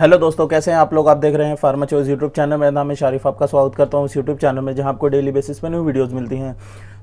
hello दोस्तों कैसे हैं आप लोग आप देख रहे हैं चॉइस यूट्यूब चैनल मेरा नाम है शारीफ आपका स्वागत करता हूं इस यूट्यूब चैनल में जहां आपको डेली बेसिस पर न्यू वीडियोस मिलती हैं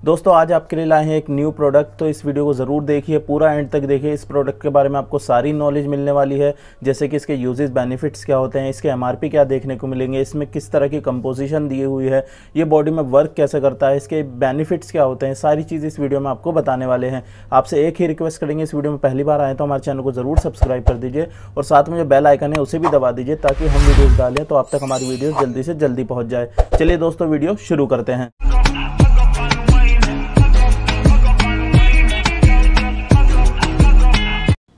दोस्तों आज आपके लिए लाए हैं एक न्यू प्रोडक्ट तो इस वीडियो को ज़रूर देखिए पूरा एंड तक देखिए इस प्रोडक्ट के बारे में आपको सारी नॉलेज मिलने वाली है जैसे कि इसके यूजेज बेनिफिट्स क्या होते हैं इसके एम क्या देखने को मिलेंगे इसमें किस तरह की कंपोजिशन दी हुई है ये बॉडी में वर्क कैसे करता है इसके बेनिफिट्स क्या होते हैं सारी चीज़ इस वीडियो में आपको बताने वाले हैं आपसे एक ही रिक्वेस्ट करेंगे इस वीडियो में पहली बार आए तो हमारे चैनल को ज़रूर सब्सक्राइब कर दीजिए और साथ में जो बेल आइकन है उसे भी दबा दीजिए ताकि हम वीडियोज़ डालें तो आप तक हमारी वीडियोज़ जल्दी से जल्दी पहुँच जाए चलिए दोस्तों वीडियो शुरू करते हैं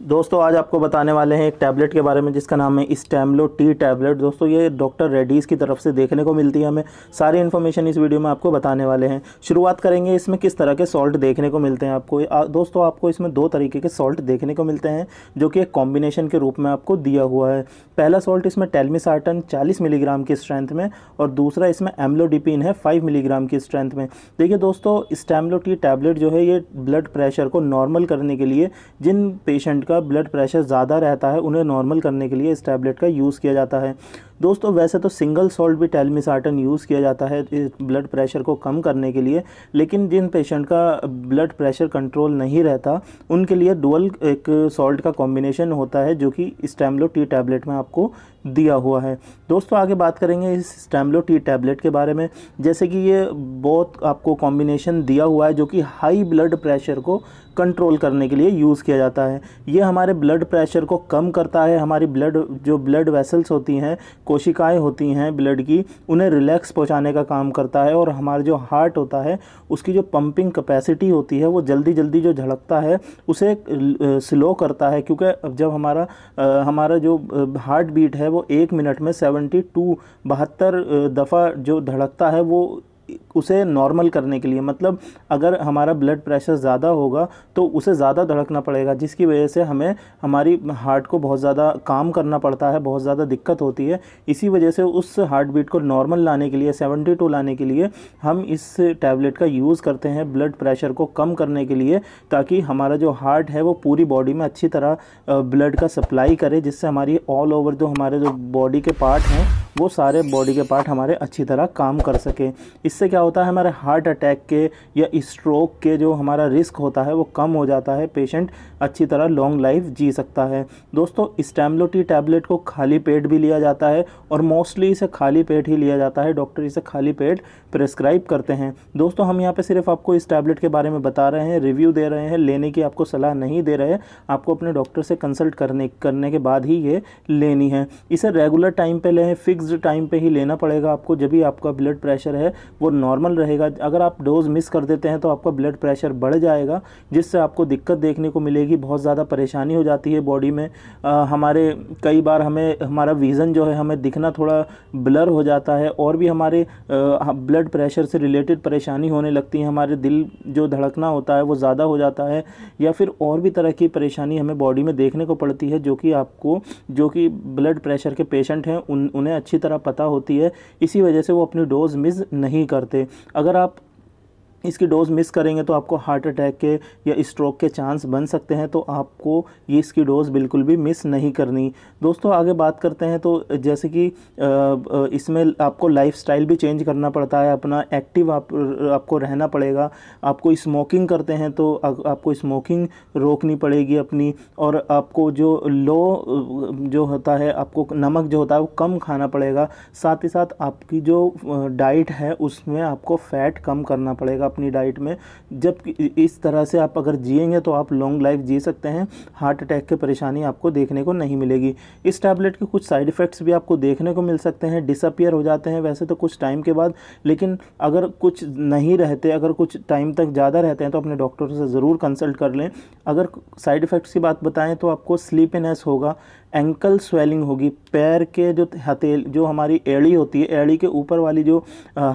दोस्तों आज आपको बताने वाले हैं एक टैबलेट के बारे में जिसका नाम है स्टैमलो टी टैबलेट दोस्तों ये डॉक्टर रेडीज़ की तरफ से देखने को मिलती है हमें सारी इन्फॉर्मेशन इस वीडियो में आपको बताने वाले हैं शुरुआत करेंगे इसमें किस तरह के सॉल्ट देखने को मिलते हैं आपको दोस्तों आपको इसमें दो तरीके के सॉल्ट देखने को मिलते हैं जो कि एक कॉम्बिनेशन के रूप में आपको दिया हुआ है पहला सॉल्ट इसमें टेलमिसार्टन चालीस मिलीग्राम की स्ट्रेंथ में और दूसरा इसमें एम्लोडिपिन है फाइव मिलीग्राम की स्ट्रेंथ में देखिए दोस्तों स्टैमलो टी टैबलेट जो है ये ब्लड प्रेशर को नॉर्मल करने के लिए जिन पेशेंट का जिनका ब्लड प्रेशर ज़्यादा रहता है उन्हें नॉर्मल करने के लिए इस टैबलेट का यूज़ किया जाता है दोस्तों वैसे तो सिंगल सॉल्ट भी टेलमिसार्टन यूज़ किया जाता है ब्लड प्रेशर को कम करने के लिए लेकिन जिन पेशेंट का ब्लड प्रेशर कंट्रोल नहीं रहता उनके लिए डुअल एक सॉल्ट का कॉम्बिनेशन होता है जो कि स्टैमलो टी टैबलेट में आपको दिया हुआ है दोस्तों आगे बात करेंगे इस स्टैमलो टी टैबलेट के बारे में जैसे कि ये बहुत आपको कॉम्बिनेशन दिया हुआ है जो कि हाई ब्लड प्रेशर को कंट्रोल करने के लिए यूज़ किया जाता है ये हमारे ब्लड प्रेशर को कम करता है हमारी ब्लड जो ब्लड वेसल्स होती हैं कोशिकाएं होती हैं ब्लड की उन्हें रिलैक्स पहुंचाने का काम करता है और हमारा जो हार्ट होता है उसकी जो पंपिंग कैपेसिटी होती है वो जल्दी जल्दी जो झड़कता है उसे स्लो करता है क्योंकि जब हमारा हमारा जो हार्ट बीट है वो एक मिनट में सेवेंटी टू बहत्तर दफ़ा जो धड़कता है वो उसे नॉर्मल करने के लिए मतलब अगर हमारा ब्लड प्रेशर ज़्यादा होगा तो उसे ज़्यादा धड़कना पड़ेगा जिसकी वजह से हमें हमारी हार्ट को बहुत ज़्यादा काम करना पड़ता है बहुत ज़्यादा दिक्कत होती है इसी वजह से उस हार्ट बीट को नॉर्मल लाने के लिए सेवेंटी टू लाने के लिए हम इस टैबलेट का यूज़ करते हैं ब्लड प्रेशर को कम करने के लिए ताकि हमारा जो हार्ट है वो पूरी बॉडी में अच्छी तरह ब्लड का सप्लाई करे जिससे हमारी ऑल ओवर जो हमारे जो बॉडी के पार्ट हैं वो सारे बॉडी के पार्ट हमारे अच्छी तरह काम कर सकें इससे क्या होता है हमारे हार्ट अटैक के या स्ट्रोक के जो हमारा रिस्क होता है वो कम हो जाता है पेशेंट अच्छी तरह लॉन्ग लाइफ जी सकता है दोस्तों स्टैमलोटी टैबलेट को खाली पेट भी लिया जाता है और मोस्टली इसे खाली पेट ही लिया जाता है डॉक्टर इसे खाली पेट प्रेस्क्राइब करते हैं दोस्तों हम यहाँ पर सिर्फ आपको इस टैबलेट के बारे में बता रहे हैं रिव्यू दे रहे हैं लेने की आपको सलाह नहीं दे रहे आपको अपने डॉक्टर से कंसल्ट करने करने के बाद ही ये लेनी है इसे रेगुलर टाइम पर लें फिक्स्ड टाइम पर ही लेना पड़ेगा आपको जब भी आपका ब्लड प्रेशर है वो नॉर्मल नॉर्मल रहेगा अगर आप डोज़ मिस कर देते हैं तो आपका ब्लड प्रेशर बढ़ जाएगा जिससे आपको दिक्कत देखने को मिलेगी बहुत ज़्यादा परेशानी हो जाती है बॉडी में आ, हमारे कई बार हमें हमारा विज़न जो है हमें दिखना थोड़ा ब्लर हो जाता है और भी हमारे ब्लड प्रेशर हाँ, से रिलेटेड परेशानी होने लगती है हमारे दिल जो धड़कना होता है वो ज़्यादा हो जाता है या फिर और भी तरह की परेशानी हमें बॉडी में देखने को पड़ती है जो कि आपको जो कि ब्लड प्रेशर के पेशेंट हैं उन उन्हें अच्छी तरह पता होती है इसी वजह से वो अपनी डोज़ मिस नहीं करते अगर आप इसकी डोज़ मिस करेंगे तो आपको हार्ट अटैक के या स्ट्रोक के चांस बन सकते हैं तो आपको ये इसकी डोज़ बिल्कुल भी मिस नहीं करनी दोस्तों आगे बात करते हैं तो जैसे कि इसमें आपको लाइफस्टाइल भी चेंज करना पड़ता है अपना एक्टिव आप आपको रहना पड़ेगा आपको स्मोकिंग करते हैं तो आ, आपको स्मोकिंग रोकनी पड़ेगी अपनी और आपको जो लो जो होता है आपको नमक जो होता है वो कम खाना पड़ेगा साथ ही साथ आपकी जो डाइट है उसमें आपको फ़ैट कम करना पड़ेगा अपनी डाइट में जब इस तरह से आप अगर जियेंगे तो आप लॉन्ग लाइफ जी सकते हैं हार्ट अटैक की परेशानी आपको देखने को नहीं मिलेगी इस टैबलेट के कुछ साइड इफ़ेक्ट्स भी आपको देखने को मिल सकते हैं डिसअपियर हो जाते हैं वैसे तो कुछ टाइम के बाद लेकिन अगर कुछ नहीं रहते अगर कुछ टाइम तक ज़्यादा रहते हैं तो अपने डॉक्टर से ज़रूर कंसल्ट कर लें अगर साइड इफ़ेक्ट्स की बात बताएं तो आपको स्लीपिनेस होगा एंकल स्वेलिंग होगी पैर के जो हथेल जो हमारी एड़ी होती है एड़ी के ऊपर वाली जो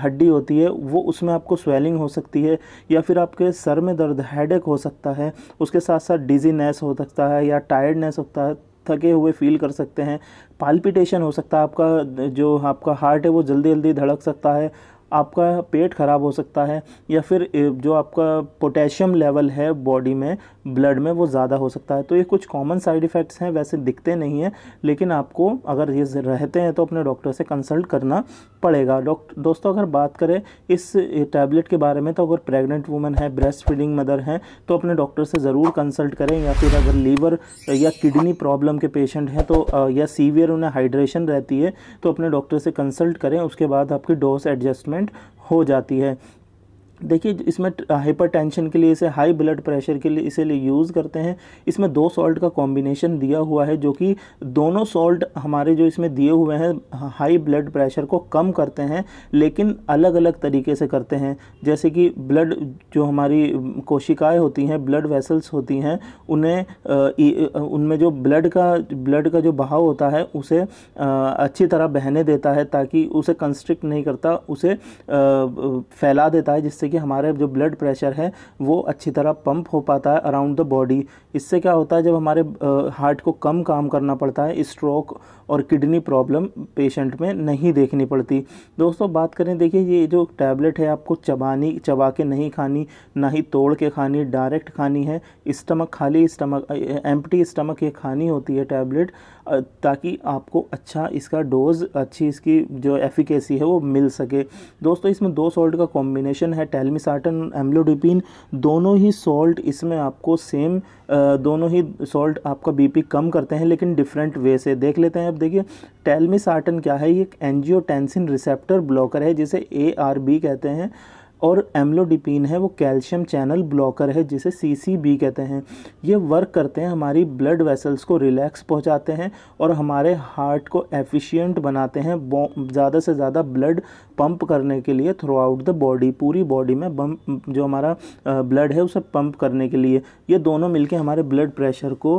हड्डी होती है वो उसमें आपको स्वेलिंग हो सकती है या फिर आपके सर में दर्द हेडेक हो सकता है उसके साथ साथ डिजीनेस हो सकता है या टायर्डनेस होता है थके हुए फील कर सकते हैं पाल्पिटेशन हो सकता है आपका जो आपका हार्ट है वो जल्दी जल्दी धड़क सकता है आपका पेट ख़राब हो सकता है या फिर जो आपका पोटेशियम लेवल है बॉडी में ब्लड में वो ज़्यादा हो सकता है तो ये कुछ कॉमन साइड इफ़ेक्ट्स हैं वैसे दिखते नहीं हैं लेकिन आपको अगर ये रहते हैं तो अपने डॉक्टर से कंसल्ट करना पड़ेगा डॉक्टर दोस्तों अगर बात करें इस टैबलेट के बारे में तो अगर प्रेगनेंट वूमन है ब्रेस्ट फीडिंग मदर हैं तो अपने डॉक्टर से ज़रूर कंसल्ट करें या फिर अगर लीवर या किडनी प्रॉब्लम के पेशेंट हैं तो या सीवियर उन्हें हाइड्रेशन रहती है तो अपने डॉक्टर से कंसल्ट करें उसके बाद आपकी डोज एडजस्टमेंट पेमेंट हो जाती है देखिए इसमें हाइपरटेंशन के लिए इसे हाई ब्लड प्रेशर के लिए इसे लिए यूज़ करते हैं इसमें दो सॉल्ट का कॉम्बिनेशन दिया हुआ है जो कि दोनों सॉल्ट हमारे जो इसमें दिए हुए हैं हाई ब्लड प्रेशर को कम करते हैं लेकिन अलग अलग तरीके से करते हैं जैसे कि ब्लड जो हमारी कोशिकाएं होती हैं ब्लड वेसल्स होती हैं उन्हें उनमें जो ब्लड का ब्लड का जो बहाव होता है उसे अच्छी तरह बहने देता है ताकि उसे कंस्ट्रिक्ट नहीं करता उसे फैला देता है जिससे कि हमारे जो ब्लड प्रेशर है वो अच्छी तरह पंप हो पाता है अराउंड द बॉडी इससे क्या होता है जब हमारे हार्ट को कम काम करना पड़ता है स्ट्रोक और किडनी प्रॉब्लम पेशेंट में नहीं देखनी पड़ती दोस्तों बात करें देखिए ये जो टैबलेट है आपको चबानी चबा के नहीं खानी ना ही तोड़ के खानी डायरेक्ट खानी है स्टमक खाली स्टमक एम्प्टी स्टमक ये खानी होती है टैबलेट ताकि आपको अच्छा इसका डोज़ अच्छी इसकी जो एफिकेसी है वो मिल सके दोस्तों इसमें दो सॉल्ट का कॉम्बिनेशन है टेलमिसार्टन एम्लोडिपिन दोनों ही सॉल्ट इसमें आपको सेम दोनों ही सॉल्ट आपका बीपी कम करते हैं लेकिन डिफरेंट वे से देख लेते हैं अब देखिए टेलमिसार्टन क्या है ये एक एनजियोटेंसिन रिसेप्टर ब्लॉकर है जिसे ए कहते हैं और एम्लोडिपिन है वो कैल्शियम चैनल ब्लॉकर है जिसे सी कहते हैं ये वर्क करते हैं हमारी ब्लड वेसल्स को रिलैक्स पहुंचाते हैं और हमारे हार्ट को एफिशिएंट बनाते हैं ज़्यादा से ज़्यादा ब्लड पंप करने के लिए थ्रू आउट द बॉडी पूरी बॉडी में बम जो हमारा ब्लड है उसे पंप करने के लिए ये दोनों मिलके हमारे ब्लड प्रेशर को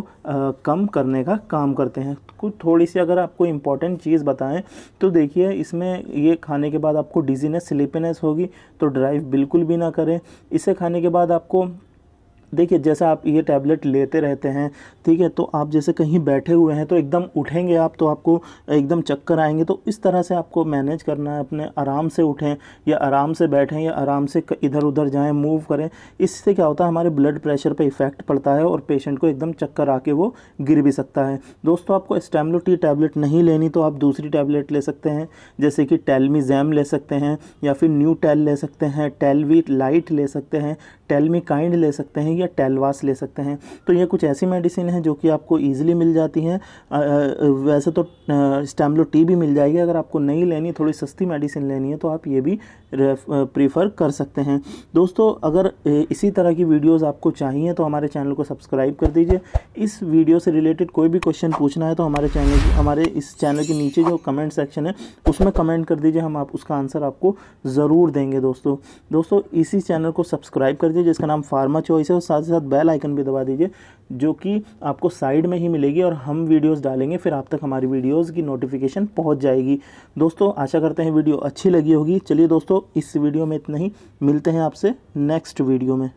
कम करने का काम करते हैं कुछ थोड़ी सी अगर आपको इम्पॉर्टेंट चीज़ बताएं तो देखिए इसमें ये खाने के बाद आपको डिजीनेस स्लीपीनेस होगी तो ड्राइव बिल्कुल भी ना करें इसे खाने के बाद आपको देखिए जैसा आप ये टैबलेट लेते रहते हैं ठीक है तो आप जैसे कहीं बैठे हुए हैं तो एकदम उठेंगे आप तो आपको एकदम चक्कर आएंगे तो इस तरह से आपको मैनेज करना है अपने आराम से उठें या आराम से बैठें या आराम से इधर उधर जाएं मूव करें इससे क्या होता है हमारे ब्लड प्रेशर पर इफ़ेक्ट पड़ता है और पेशेंट को एकदम चक्कर आके वो गिर भी सकता है दोस्तों आपको स्टेमलोटी टैबलेट नहीं लेनी तो आप दूसरी टैबलेट ले सकते हैं जैसे कि टेलमीजैम ले सकते हैं या फिर न्यू टेल ले सकते हैं टेलवी लाइट ले सकते हैं टेलमी काइंड ले सकते हैं या टेलवास ले सकते हैं तो ये कुछ ऐसी मेडिसिन हैं जो कि आपको ईजिली मिल जाती हैं वैसे तो स्टैम्बलो टी भी मिल जाएगी अगर आपको नहीं लेनी थोड़ी सस्ती मेडिसिन लेनी है तो आप ये भी प्रीफ़र कर सकते हैं दोस्तों अगर इसी तरह की वीडियोस आपको चाहिए तो हमारे चैनल को सब्सक्राइब कर दीजिए इस वीडियो से रिलेटेड कोई भी क्वेश्चन पूछना है तो हमारे चैनल हमारे इस चैनल के नीचे जो कमेंट सेक्शन है उसमें कमेंट कर दीजिए हम आप उसका आंसर आपको ज़रूर देंगे दोस्तों दोस्तों इसी चैनल को सब्सक्राइब कर दीजिए जिसका नाम फार्मा चॉइस है और साथ ही साथ बेल आइकन भी दबा दीजिए जो कि आपको साइड में ही मिलेगी और हम वीडियोज़ डालेंगे फिर आप तक हमारी वीडियोज़ की नोटिफिकेशन पहुँच जाएगी दोस्तों आशा करते हैं वीडियो अच्छी लगी होगी चलिए दोस्तों इस वीडियो में इतना ही मिलते हैं आपसे नेक्स्ट वीडियो में